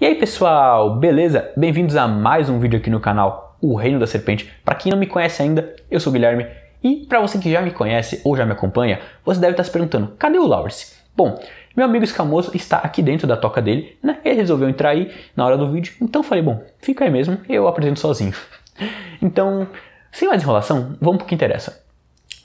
E aí pessoal, beleza? Bem-vindos a mais um vídeo aqui no canal O Reino da Serpente. Para quem não me conhece ainda, eu sou o Guilherme e para você que já me conhece ou já me acompanha, você deve estar tá se perguntando: cadê o Lawrence? Bom, meu amigo escamoso está aqui dentro da toca dele, né? Ele resolveu entrar aí na hora do vídeo, então falei: bom, fica aí mesmo, eu apresento sozinho. Então, sem mais enrolação, vamos pro que interessa.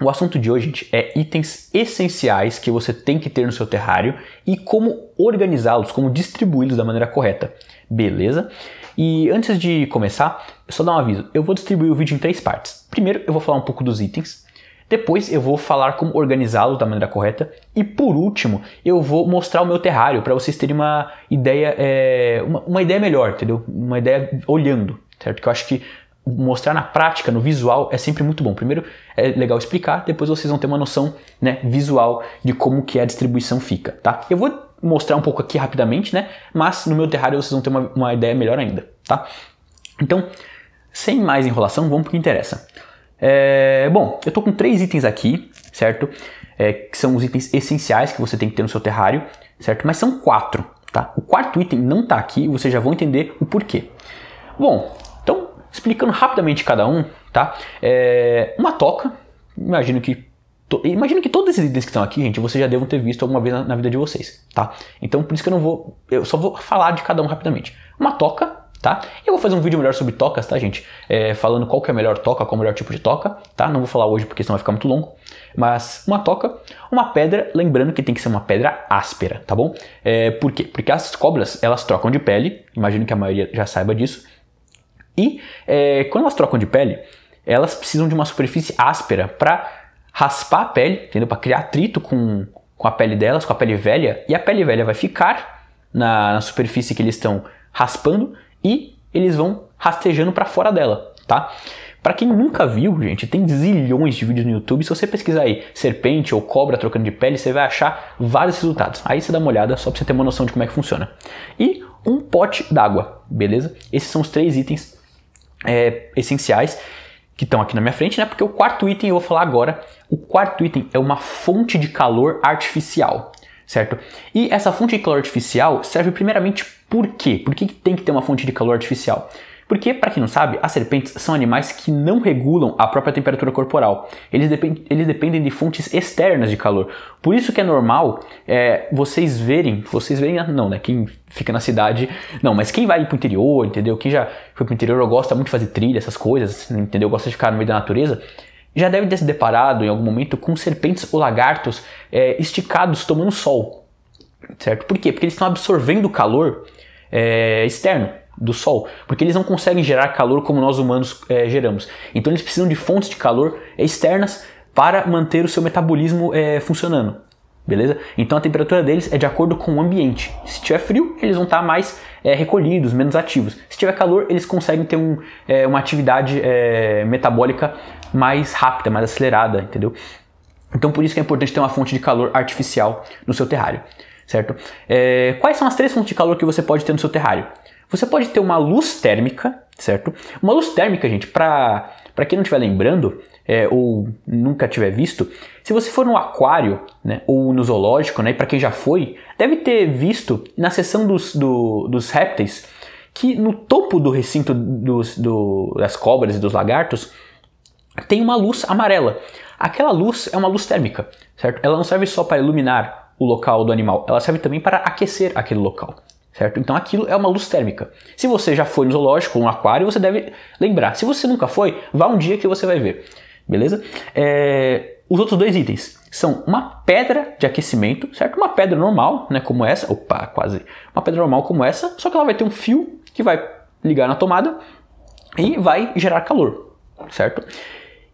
O assunto de hoje, gente, é itens essenciais que você tem que ter no seu terrário e como organizá-los, como distribuí-los da maneira correta. Beleza? E antes de começar, só dar um aviso. Eu vou distribuir o vídeo em três partes. Primeiro, eu vou falar um pouco dos itens. Depois eu vou falar como organizá-los da maneira correta. E por último, eu vou mostrar o meu terrário para vocês terem uma ideia, é, uma, uma, ideia melhor, entendeu? Uma ideia olhando, certo? Que eu acho que mostrar na prática, no visual, é sempre muito bom. Primeiro é legal explicar, depois vocês vão ter uma noção né, visual de como que a distribuição fica, tá? Eu vou mostrar um pouco aqui rapidamente, né? Mas no meu terrário vocês vão ter uma, uma ideia melhor ainda, tá? Então, sem mais enrolação, vamos para o que interessa. É, bom, eu estou com três itens aqui, certo? É, que são os itens essenciais que você tem que ter no seu terrário, certo? Mas são quatro, tá? O quarto item não está aqui, vocês já vão entender o porquê. Bom, explicando rapidamente cada um, tá? É, uma toca, imagino que Imagino que todos esses itens que estão aqui, gente, vocês já devem ter visto alguma vez na, na, vida de vocês, tá? Então, por isso que eu não vou... Eu só vou falar de cada um rapidamente. Uma toca, tá? Eu vou fazer um vídeo melhor sobre tocas, tá, gente? É, falando qual que é a melhor toca, qual é o melhor tipo de toca, tá? Não vou falar hoje porque senão vai ficar muito longo. Mas uma toca, uma pedra, lembrando que tem que ser uma pedra áspera, tá bom? É, por quê? Porque as cobras, elas trocam de pele. Imagino que a maioria já saiba disso. E é, quando elas trocam de pele, elas precisam de uma superfície áspera para raspar a pele, entendeu? Para criar atrito com, com a pele delas, com a pele velha, e a pele velha vai ficar na, na superfície que eles estão raspando e eles vão rastejando para fora dela, tá? Para quem nunca viu, gente, tem zilhões de vídeos no YouTube. Se você pesquisar aí serpente ou cobra trocando de pele, você vai achar vários resultados. Aí você dá uma olhada só para você ter uma noção de como é que funciona. E um pote d'água, beleza? Esses são os três itens é, essenciais que estão aqui na minha frente, né? Porque o quarto item eu vou falar agora. O quarto item é uma fonte de calor artificial, certo? E essa fonte de calor artificial serve primeiramente por quê? Por que, que tem que ter uma fonte de calor artificial? Porque, para quem não sabe, as serpentes são animais que não regulam a própria temperatura corporal. Eles, depend eles dependem de fontes externas de calor. Por isso que é normal é, vocês verem, vocês verem, ah, não, né? Quem fica na cidade, não, mas quem vai pro interior, entendeu? Quem já foi pro interior gosta muito de fazer trilha, essas coisas, entendeu? Gosta de ficar no meio da natureza já deve ter se deparado em algum momento com serpentes ou lagartos é, esticados tomando sol, certo? Por quê? Porque eles estão absorvendo calor é, externo do Sol, porque eles não conseguem gerar calor como nós humanos é, geramos. Então eles precisam de fontes de calor externas para manter o seu metabolismo é, funcionando. Beleza? Então a temperatura deles é de acordo com o ambiente. Se tiver frio, eles vão estar tá mais é, recolhidos, menos ativos. Se tiver calor, eles conseguem ter um, é, uma atividade é, metabólica mais rápida, mais acelerada, entendeu? Então por isso que é importante ter uma fonte de calor artificial no seu terrário, certo? É, quais são as três fontes de calor que você pode ter no seu terrário? Você pode ter uma luz térmica, certo? Uma luz térmica, gente, para quem não estiver lembrando é, ou nunca tiver visto, se você for no aquário né, ou no zoológico, né, para quem já foi, deve ter visto na seção dos, do, dos répteis que no topo do recinto dos, do, das cobras e dos lagartos tem uma luz amarela. Aquela luz é uma luz térmica, certo? Ela não serve só para iluminar o local do animal, ela serve também para aquecer aquele local, certo? Então aquilo é uma luz térmica. Se você já foi no zoológico ou um aquário, você deve lembrar. Se você nunca foi, vá um dia que você vai ver, beleza? É... Os outros dois itens são uma pedra de aquecimento, certo? Uma pedra normal, né, como essa, opa, quase. Uma pedra normal como essa, só que ela vai ter um fio que vai ligar na tomada e vai gerar calor, certo?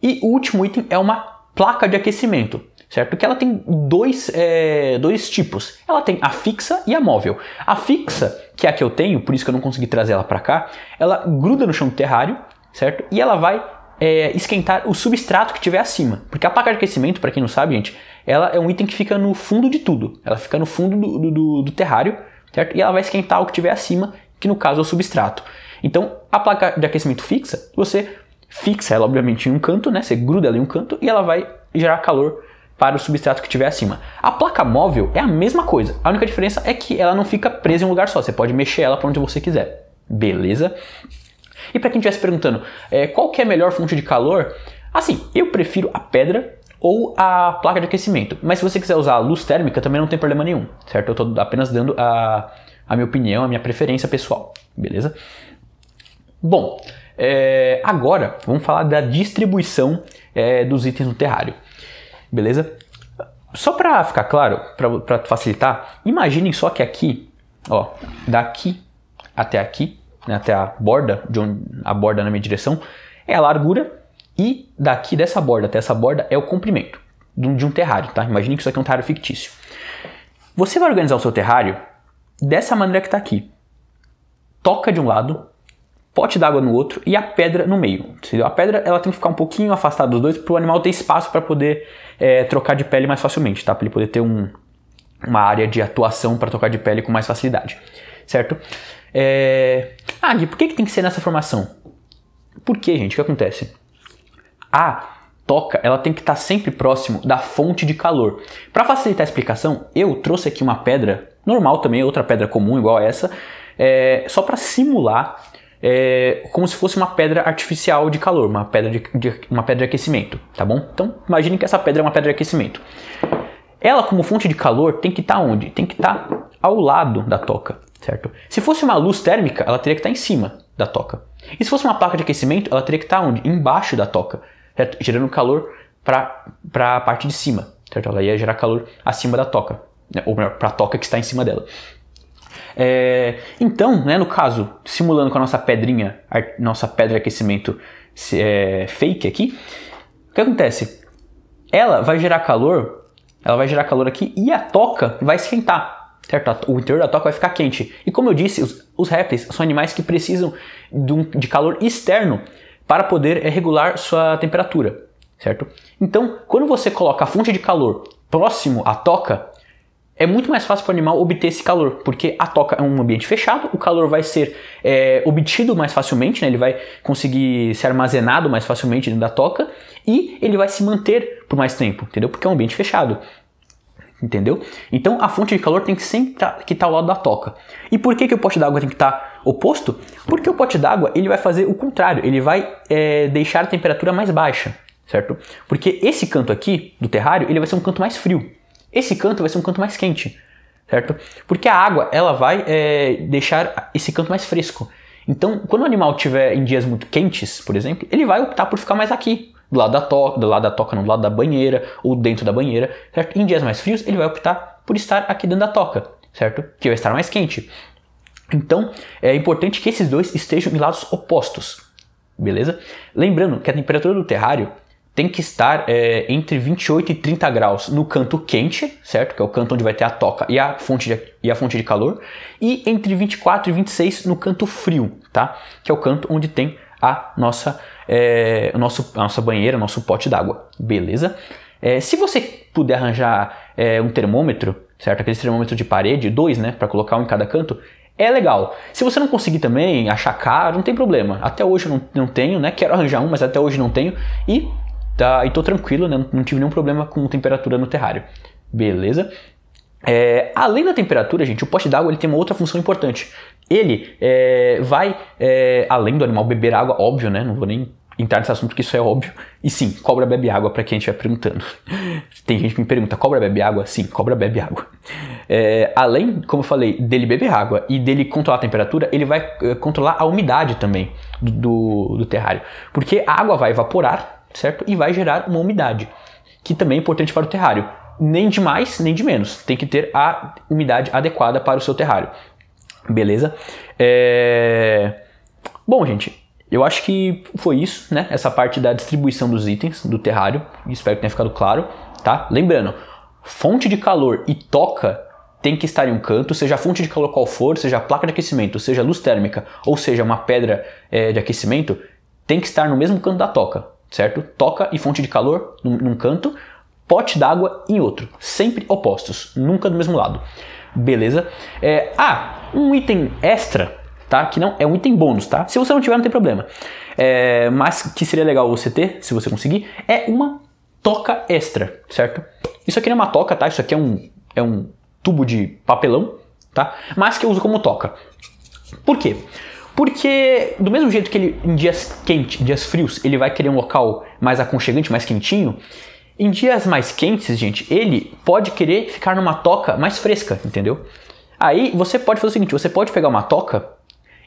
E o último item é uma placa de aquecimento certo? Que ela tem dois, é, dois tipos. Ela tem a fixa e a móvel. A fixa, que é a que eu tenho, por isso que eu não consegui trazer ela para cá, ela gruda no chão do terrário, certo? E ela vai é, esquentar o substrato que tiver acima. Porque a placa de aquecimento, para quem não sabe, gente, ela é um item que fica no fundo de tudo. Ela fica no fundo do, do, do terrário, certo? E ela vai esquentar o que tiver acima, que no caso é o substrato. Então, a placa de aquecimento fixa, você fixa ela, obviamente, em um canto, né? Você gruda ela em um canto e ela vai gerar calor para o substrato que tiver acima. A placa móvel é a mesma coisa, a única diferença é que ela não fica presa em um lugar só, você pode mexer ela para onde você quiser. Beleza? E para quem estivesse perguntando é, qual que é a melhor fonte de calor, assim, eu prefiro a pedra ou a placa de aquecimento. Mas se você quiser usar a luz térmica, também não tem problema nenhum, certo? Eu estou apenas dando a, a minha opinião, a minha preferência pessoal, beleza? Bom, é, agora vamos falar da distribuição é, dos itens no terrário beleza? Só para ficar claro, para facilitar, imaginem só que aqui, ó, daqui até aqui, né, até a borda, de onde a borda na minha direção, é a largura e daqui dessa borda até essa borda é o comprimento de um terrário, tá? Imaginem que isso aqui é um terrário fictício. Você vai organizar o seu terrário dessa maneira que está aqui. Toca de um lado, pote d'água no outro e a pedra no meio. Entendeu? A pedra ela tem que ficar um pouquinho afastada dos dois para o animal ter espaço para poder é, trocar de pele mais facilmente, tá? Para ele poder ter um, uma área de atuação para trocar de pele com mais facilidade, certo? É... Ah, Gui, por que, que tem que ser nessa formação? Por que, gente? O que acontece? A toca, ela tem que estar tá sempre próximo da fonte de calor. Para facilitar a explicação, eu trouxe aqui uma pedra normal também, outra pedra comum igual a essa, é, só para simular é, como se fosse uma pedra artificial de calor, uma pedra de, de, uma pedra de aquecimento, tá bom? Então imagine que essa pedra é uma pedra de aquecimento. Ela, como fonte de calor, tem que estar tá onde? Tem que estar tá ao lado da toca, certo? Se fosse uma luz térmica, ela teria que estar tá em cima da toca. E se fosse uma placa de aquecimento, ela teria que estar tá onde? Embaixo da toca, certo? gerando calor para a parte de cima, certo? Ela ia gerar calor acima da toca, né? ou melhor, para a toca que está em cima dela. É, então, né, no caso, simulando com a nossa pedrinha, a nossa pedra de aquecimento é, fake aqui, o que acontece? Ela vai gerar calor, ela vai gerar calor aqui e a toca vai esquentar. Certo? O interior da toca vai ficar quente. E como eu disse, os, os répteis são animais que precisam de, um, de calor externo para poder é, regular sua temperatura certo? Então, quando você coloca a fonte de calor próximo à toca, é muito mais fácil para o animal obter esse calor, porque a toca é um ambiente fechado, o calor vai ser é, obtido mais facilmente, né? ele vai conseguir ser armazenado mais facilmente dentro da toca e ele vai se manter por mais tempo, entendeu? Porque é um ambiente fechado. Entendeu? Então a fonte de calor tem que sempre estar tá, tá ao lado da toca. E por que, que o pote d'água tem que estar tá oposto? Porque o pote d'água ele vai fazer o contrário, ele vai é, deixar a temperatura mais baixa, certo? Porque esse canto aqui do terrário ele vai ser um canto mais frio. Esse canto vai ser um canto mais quente, certo? Porque a água ela vai é, deixar esse canto mais fresco. Então, quando o animal tiver em dias muito quentes, por exemplo, ele vai optar por ficar mais aqui, do lado da toca, do lado da toca, não, do lado da banheira ou dentro da banheira, certo? Em dias mais frios, ele vai optar por estar aqui dentro da toca, certo? Que vai estar mais quente. Então, é importante que esses dois estejam em lados opostos, beleza? Lembrando que a temperatura do terrário tem que estar é, entre 28 e 30 graus no canto quente, certo? Que é o canto onde vai ter a toca e a fonte de, e a fonte de calor, e entre 24 e 26 no canto frio, tá? Que é o canto onde tem a nossa, é, nosso, a nossa banheira, nosso pote d'água, beleza? É, se você puder arranjar é, um termômetro, certo? Aquele termômetro de parede, dois, né? Para colocar um em cada canto, é legal. Se você não conseguir também, achar caro, não tem problema. Até hoje eu não, não tenho, né? Quero arranjar um, mas até hoje não tenho. E Tá, e tô tranquilo, né? Não, tive nenhum problema com temperatura no terrário. Beleza? É, além da temperatura, gente, o pote d'água ele tem uma outra função importante. Ele é, vai, é, além do animal beber água, óbvio, né? Não vou nem entrar nesse assunto que isso é óbvio. E sim, cobra bebe água para quem estiver perguntando. Tem gente que me pergunta, cobra bebe água? Sim, cobra bebe água. É, além, como eu falei, dele beber água e dele controlar a temperatura, ele vai é, controlar a umidade também do, do, do terrário. Porque a água vai evaporar certo? E vai gerar uma umidade, que também é importante para o terrário. Nem de mais, nem de menos. Tem que ter a umidade adequada para o seu terrário. Beleza? É... Bom, gente, eu acho que foi isso, né? Essa parte da distribuição dos itens do terrário. Espero que tenha ficado claro, tá? Lembrando, fonte de calor e toca tem que estar em um canto, seja a fonte de calor qual for, seja a placa de aquecimento, seja luz térmica, ou seja uma pedra é, de aquecimento, tem que estar no mesmo canto da toca certo? Toca e fonte de calor num, num canto, pote d'água em outro, sempre opostos, nunca do mesmo lado. Beleza? É, ah, um item extra, tá? Que não é um item bônus, tá? Se você não tiver, não tem problema. É, mas que seria legal você ter, se você conseguir, é uma toca extra, certo? Isso aqui não é uma toca, tá? Isso aqui é um, é um tubo de papelão, tá? Mas que eu uso como toca. Por quê? Porque do mesmo jeito que ele em dias quentes, em dias frios, ele vai querer um local mais aconchegante, mais quentinho, em dias mais quentes, gente, ele pode querer ficar numa toca mais fresca, entendeu? Aí você pode fazer o seguinte, você pode pegar uma toca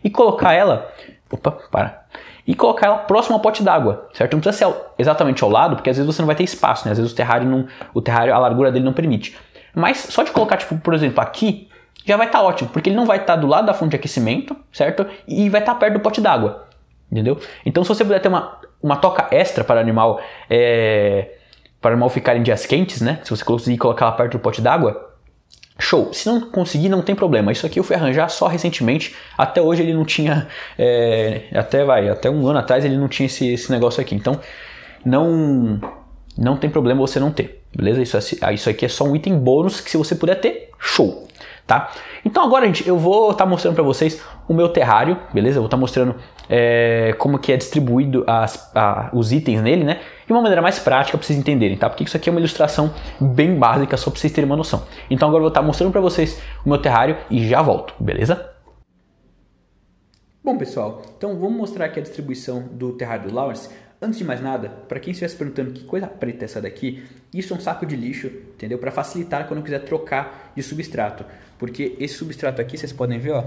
e colocar ela, opa, para, e colocar ela próximo ao pote d'água, certo? Não precisa ser exatamente ao lado, porque às vezes você não vai ter espaço, né? Às vezes o terrário não, o terrário a largura dele não permite. Mas só de colocar, tipo, por exemplo, aqui, já vai estar tá ótimo, porque ele não vai estar tá do lado da fonte de aquecimento, certo? E vai estar tá perto do pote d'água, entendeu? Então, se você puder ter uma, uma toca extra para o animal, é, para o animal ficar em dias quentes, né? Se você conseguir colocar ela perto do pote d'água, Show. Se não conseguir, não tem problema. Isso aqui eu fui arranjar só recentemente. Até hoje ele não tinha. É, até vai, até um ano atrás ele não tinha esse, esse, negócio aqui. Então, não não tem problema você não ter. Beleza? Isso, é, isso aqui é só um item bônus que se você puder ter, show tá? Então agora, gente, eu vou estar tá mostrando para vocês o meu terrário, beleza? Eu vou estar tá mostrando é, como que é distribuído as, a, os itens nele, né? De uma maneira mais prática para vocês entenderem, tá? Porque isso aqui é uma ilustração bem básica, só para vocês terem uma noção. Então agora eu vou estar tá mostrando para vocês o meu terrário e já volto, beleza? Bom, pessoal, então vamos mostrar aqui a distribuição do terrário do Lawrence. Antes de mais nada, para quem estiver se perguntando que coisa preta é essa daqui, isso é um saco de lixo, entendeu? Para facilitar quando eu quiser trocar de substrato. Porque esse substrato aqui, vocês podem ver, ó,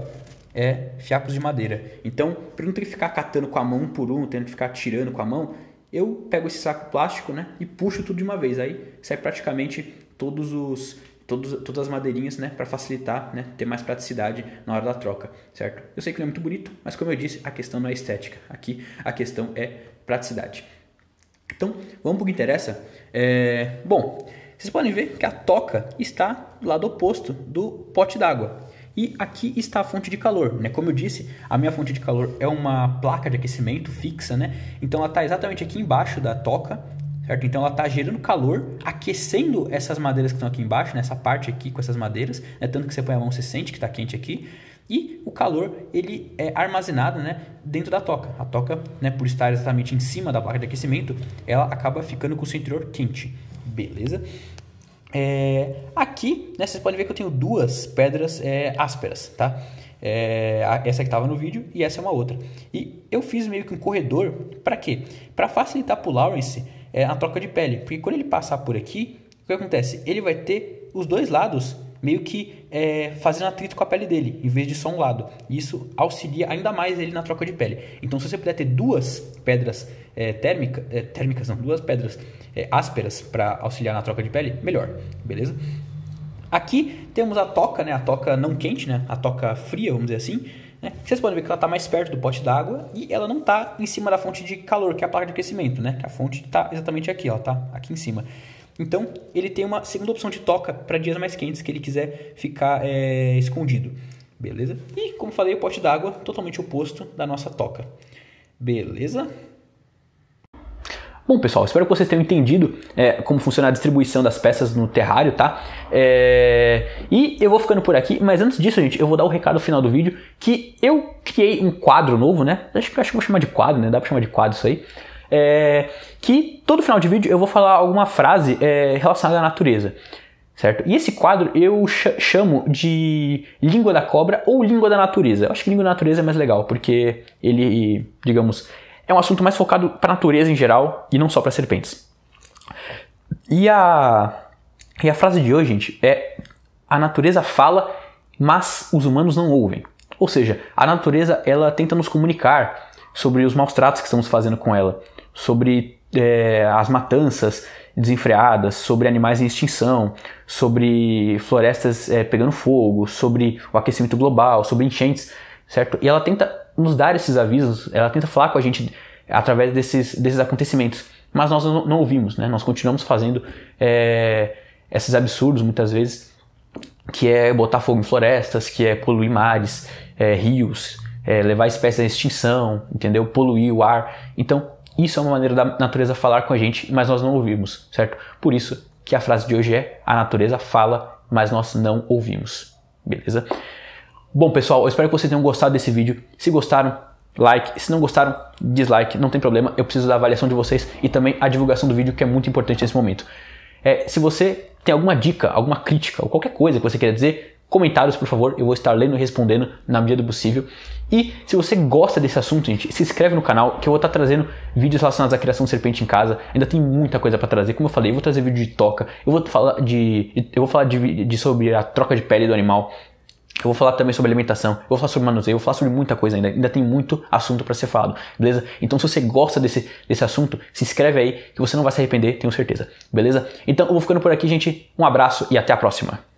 é fiapos de madeira. Então, para não ter que ficar catando com a mão por um, tendo que ficar tirando com a mão, eu pego esse saco plástico, né, e puxo tudo de uma vez. Aí sai praticamente todos os todos, todas as madeirinhas, né, para facilitar, né, ter mais praticidade na hora da troca, certo? Eu sei que não é muito bonito, mas como eu disse, a questão não é estética. Aqui a questão é praticidade. Então, vamos para o que interessa. É, bom, vocês podem ver que a toca está do lado oposto do pote d'água. E aqui está a fonte de calor, né? Como eu disse, a minha fonte de calor é uma placa de aquecimento fixa, né? Então ela está exatamente aqui embaixo da toca, certo? Então ela está gerando calor, aquecendo essas madeiras que estão aqui embaixo, nessa né? parte aqui com essas madeiras, né? Tanto que você põe a mão, você sente que está quente aqui. E o calor ele é armazenado né, dentro da toca. A toca, né, por estar exatamente em cima da placa de aquecimento, ela acaba ficando com o seu interior quente. Beleza? É, aqui, né, vocês podem ver que eu tenho duas pedras é, ásperas, tá? É, essa que estava no vídeo e essa é uma outra. E eu fiz meio que um corredor, para quê? Para facilitar para o Lawrence é, a troca de pele. Porque quando ele passar por aqui, o que acontece? Ele vai ter os dois lados meio que é, fazendo atrito com a pele dele, em vez de só um lado. Isso auxilia ainda mais ele na troca de pele. Então, se você puder ter duas pedras é, térmica, é, térmicas, não, duas pedras é, ásperas para auxiliar na troca de pele, melhor, beleza? Aqui temos a toca, né? A toca não quente, né? A toca fria, vamos dizer assim. Né? Vocês podem ver que ela está mais perto do pote d'água e ela não está em cima da fonte de calor, que é a placa de aquecimento, né? Que a fonte está exatamente aqui, ó, tá? Aqui em cima. Então, ele tem uma segunda opção de toca para dias mais quentes que ele quiser ficar é, escondido. Beleza? E, como falei, o pote d'água totalmente oposto da nossa toca. Beleza? Bom, pessoal, espero que vocês tenham entendido é, como funciona a distribuição das peças no terrário, tá? É, e eu vou ficando por aqui, mas antes disso, gente, eu vou dar o um recado final do vídeo que eu criei um quadro novo, né? Acho que, acho que vou chamar de quadro, né? Dá pra chamar de quadro isso aí. É, que todo final de vídeo eu vou falar alguma frase é, relacionada à natureza, certo? E esse quadro eu chamo de língua da cobra ou língua da natureza. Eu acho que língua da natureza é mais legal, porque ele, digamos, é um assunto mais focado para a natureza em geral e não só para serpentes. E a, e a frase de hoje, gente, é: a natureza fala, mas os humanos não ouvem. Ou seja, a natureza ela tenta nos comunicar sobre os maus tratos que estamos fazendo com ela sobre é, as matanças desenfreadas, sobre animais em extinção, sobre florestas é, pegando fogo, sobre o aquecimento global, sobre enchentes, certo? E ela tenta nos dar esses avisos, ela tenta falar com a gente através desses, desses acontecimentos, mas nós não, não ouvimos, né? Nós continuamos fazendo é, esses absurdos muitas vezes, que é botar fogo em florestas, que é poluir mares, é, rios, é, levar espécies à extinção, entendeu? Poluir o ar. Então isso é uma maneira da natureza falar com a gente, mas nós não ouvimos, certo? Por isso que a frase de hoje é: a natureza fala, mas nós não ouvimos. Beleza? Bom, pessoal, eu espero que vocês tenham gostado desse vídeo. Se gostaram, like. Se não gostaram, dislike, não tem problema. Eu preciso da avaliação de vocês e também a divulgação do vídeo, que é muito importante nesse momento. É, se você tem alguma dica, alguma crítica ou qualquer coisa que você queira dizer, comentários, por favor. Eu vou estar lendo e respondendo na medida do possível. E se você gosta desse assunto, gente, se inscreve no canal que eu vou estar trazendo vídeos relacionados à criação de serpente em casa. Ainda tem muita coisa para trazer, como eu falei, eu vou trazer vídeo de toca, eu vou falar de eu vou falar de, de sobre a troca de pele do animal. Eu vou falar também sobre alimentação, eu vou falar sobre manuseio, eu vou falar sobre muita coisa ainda. Ainda tem muito assunto para ser falado, beleza? Então, se você gosta desse, desse assunto, se inscreve aí que você não vai se arrepender, tenho certeza, beleza? Então, eu vou ficando por aqui, gente. Um abraço e até a próxima.